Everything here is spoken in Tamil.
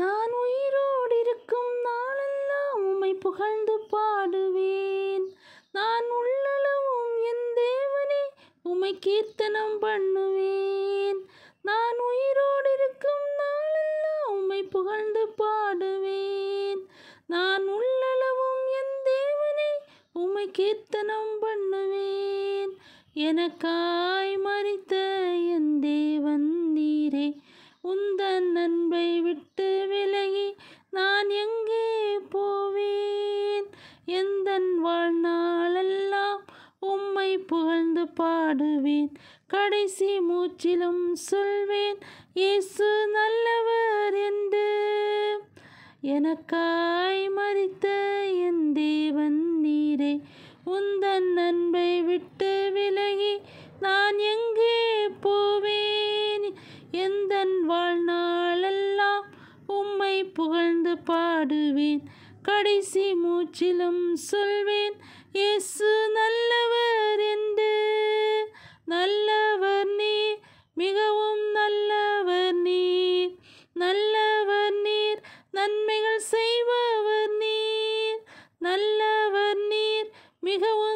நான் உயிரோடு இருக்கும் நாளெல்லாம் உமை புகழ்ந்து பாடுவேன் நான் உள்ளளவும் என் தேவனே உமை கீர்த்தனம் பண்ணுவேன் நான் உயிரோடு இருக்கும் நாளெல்லாம் உமை புகழ்ந்து பாடுவேன் நான் உள்ளளவும் என் தேவனே உமை கீர்த்தனம் பண்ணுவேன் எனக்காய் மறி உந்தன் அன்பை விட்டு விலகி நான் எங்கே போவேன் எந்த வாழ்நாளெல்லாம் உம்மை புகழ்ந்து பாடுவேன் கடைசி மூச்சிலும் சொல்வேன் இயேசு நல்லவர் என்று எனக்காய் மறித்த என் தேவன் நீரே உந்தன் அன்பை விட்டு விலகி நான் புகழ்ந்து பாடுவேன் கடைசி மூச்சிலும் சொல்வேன் இயேசு நல்லவர் என்று நல்லவர் நீர் மிகவும் நல்லவர் நீர் நல்லவர் நீர் நன்மைகள் செய்பவர் நீர் நல்லவர் நீர் மிகவும்